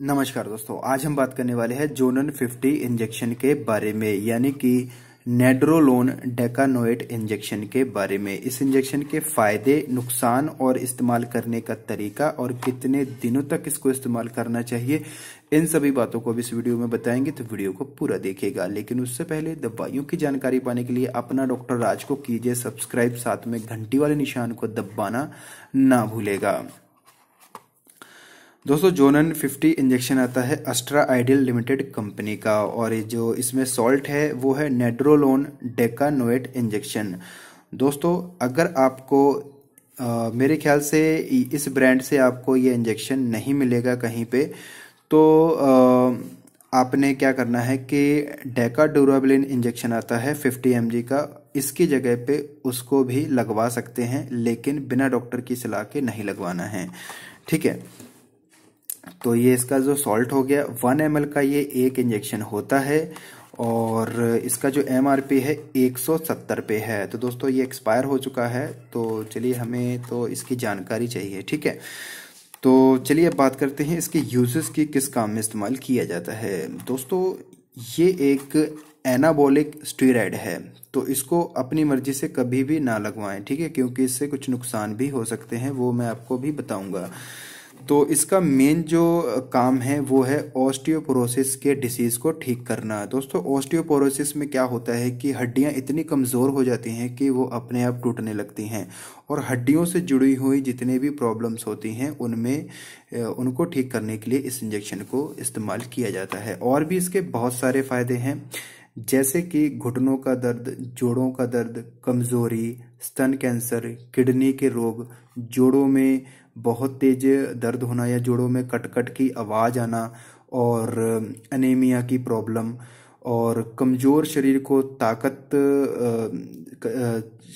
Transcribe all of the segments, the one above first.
नमस्कार दोस्तों आज हम बात करने वाले हैं जोनन 50 इंजेक्शन के बारे में यानी कि नेड्रोलोन डेकानोएट इंजेक्शन के बारे में इस इंजेक्शन के फायदे नुकसान और इस्तेमाल करने का तरीका और कितने दिनों तक इसको इस्तेमाल करना चाहिए इन सभी बातों को भी इस वीडियो में बताएंगे तो वीडियो को पूरा देखिएगा लेकिन उससे पहले दवाइयों की जानकारी पाने के लिए अपना डॉक्टर राज को कीजिए सब्सक्राइब साथ में घंटी वाले निशान को दबाना ना भूलेगा दोस्तों जोनन 50 इंजेक्शन आता है अस्ट्रा आइडियल लिमिटेड कंपनी का और जो इसमें सॉल्ट है वो है नेड्रोलोन डेकानोएट इंजेक्शन दोस्तों अगर आपको आ, मेरे ख्याल से इस ब्रांड से आपको ये इंजेक्शन नहीं मिलेगा कहीं पे तो आ, आपने क्या करना है कि डेका डोराबलिन इंजेक्शन आता है 50 एम का इसकी जगह पे उसको भी लगवा सकते हैं लेकिन बिना डॉक्टर की सलाह के नहीं लगवाना है ठीक है तो ये इसका जो सॉल्ट हो गया वन एम का ये एक इंजेक्शन होता है और इसका जो एम है एक पे है तो दोस्तों ये एक्सपायर हो चुका है तो चलिए हमें तो इसकी जानकारी चाहिए ठीक है तो चलिए अब बात करते हैं इसके यूजेस की किस काम में इस्तेमाल किया जाता है दोस्तों ये एक एनाबॉलिक स्टीराइड है तो इसको अपनी मर्जी से कभी भी ना लगवाएं ठीक है क्योंकि इससे कुछ नुकसान भी हो सकते हैं वो मैं आपको भी बताऊंगा तो इसका मेन जो काम है वो है ऑस्टियोपोरोसिस के डिसीज़ को ठीक करना दोस्तों ऑस्टियोपोरोसिस में क्या होता है कि हड्डियाँ इतनी कमज़ोर हो जाती हैं कि वो अपने आप टूटने लगती हैं और हड्डियों से जुड़ी हुई जितने भी प्रॉब्लम्स होती हैं उनमें उनको ठीक करने के लिए इस इंजेक्शन को इस्तेमाल किया जाता है और भी इसके बहुत सारे फ़ायदे हैं जैसे कि घुटनों का दर्द जोड़ों का दर्द कमज़ोरी स्तन कैंसर किडनी के रोग जोड़ों में बहुत तेज दर्द होना या जोड़ों में कट कट की आवाज़ आना और अनेमिया की प्रॉब्लम और कमज़ोर शरीर को ताकत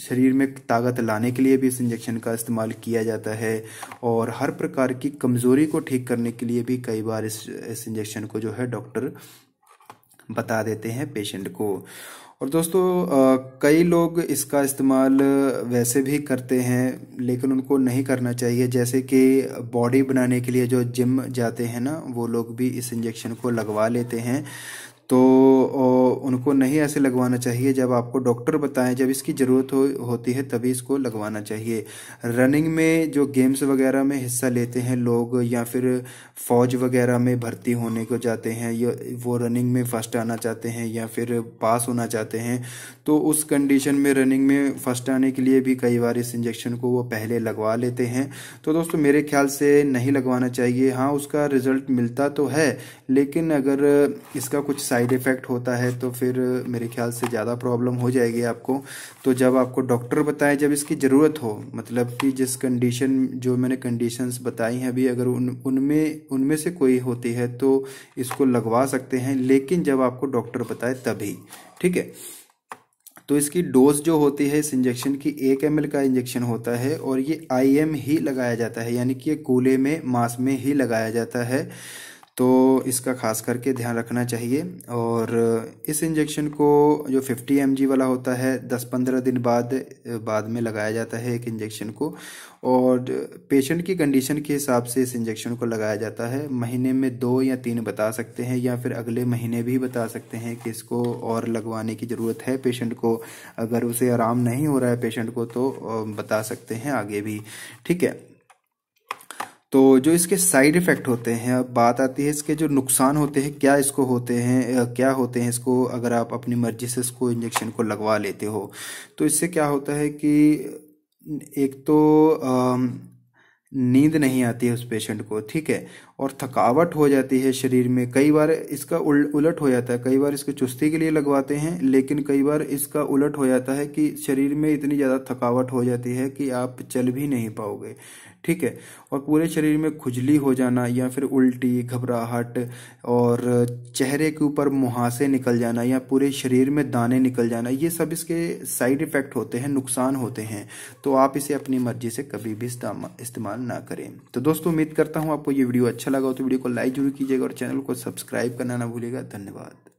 शरीर में ताकत लाने के लिए भी इस इंजेक्शन का इस्तेमाल किया जाता है और हर प्रकार की कमज़ोरी को ठीक करने के लिए भी कई बार इस इस इंजेक्शन को जो है डॉक्टर बता देते हैं पेशेंट को और दोस्तों कई लोग इसका इस्तेमाल वैसे भी करते हैं लेकिन उनको नहीं करना चाहिए जैसे कि बॉडी बनाने के लिए जो जिम जाते हैं ना वो लोग भी इस इंजेक्शन को लगवा लेते हैं उनको नहीं ऐसे लगवाना चाहिए जब आपको डॉक्टर बताएं जब इसकी ज़रूरत हो, होती है तभी इसको लगवाना चाहिए रनिंग में जो गेम्स वगैरह में हिस्सा लेते हैं लोग या फिर फौज वगैरह में भर्ती होने को जाते हैं या वो रनिंग में फर्स्ट आना चाहते हैं या फिर पास होना चाहते हैं तो उस कंडीशन में रनिंग में फर्स्ट आने के लिए भी कई बार इस इंजेक्शन को वो पहले लगवा लेते हैं तो दोस्तों मेरे ख्याल से नहीं लगवाना चाहिए हाँ उसका रिजल्ट मिलता तो है लेकिन अगर इसका कुछ साइड इफ़ेक्ट होता है तो फिर मेरे ख्याल से ज़्यादा प्रॉब्लम हो जाएगी आपको तो जब आपको डॉक्टर बताए जब इसकी ज़रूरत हो मतलब कि जिस कंडीशन जो मैंने कंडीशंस बताई हैं अभी अगर उन उनमें उनमें से कोई होती है तो इसको लगवा सकते हैं लेकिन जब आपको डॉक्टर बताए तभी ठीक है तो इसकी डोज जो होती है इस इंजेक्शन की एक एम का इंजेक्शन होता है और ये आई ही लगाया जाता है यानी कि ये कूले में मांस में ही लगाया जाता है तो इसका खास करके ध्यान रखना चाहिए और इस इंजेक्शन को जो 50 एम वाला होता है 10-15 दिन बाद बाद में लगाया जाता है एक इंजेक्शन को और पेशेंट की कंडीशन के हिसाब से इस इंजेक्शन को लगाया जाता है महीने में दो या तीन बता सकते हैं या फिर अगले महीने भी बता सकते हैं कि इसको और लगवाने की ज़रूरत है पेशेंट को अगर उसे आराम नहीं हो रहा है पेशेंट को तो बता सकते हैं आगे भी ठीक है तो जो इसके साइड इफ़ेक्ट होते हैं अब बात आती है इसके जो नुकसान होते हैं क्या इसको होते हैं क्या होते हैं इसको अगर आप अपनी मर्जी से इसको इंजेक्शन को लगवा लेते हो तो इससे क्या होता है कि एक तो नींद नहीं आती है उस पेशेंट को ठीक है और थकावट हो जाती है शरीर में कई बार इसका उल, उलट हो जाता है कई बार इसको चुस्ती के लिए लगवाते हैं लेकिन कई बार इसका उलट हो जाता है कि शरीर में इतनी ज़्यादा थकावट हो जाती है कि आप चल भी नहीं पाओगे ठीक है और पूरे शरीर में खुजली हो जाना या फिर उल्टी घबराहट और चेहरे के ऊपर मुहासे निकल जाना या पूरे शरीर में दाने निकल जाना ये सब इसके साइड इफ़ेक्ट होते हैं नुकसान होते हैं तो आप इसे अपनी मर्जी से कभी भी इस्तेमाल ना करें तो दोस्तों उम्मीद करता हूँ आपको ये वीडियो अच्छा लगा हो तो वीडियो को लाइक जरूर कीजिएगा और चैनल को सब्सक्राइब करना ना भूलिएगा धन्यवाद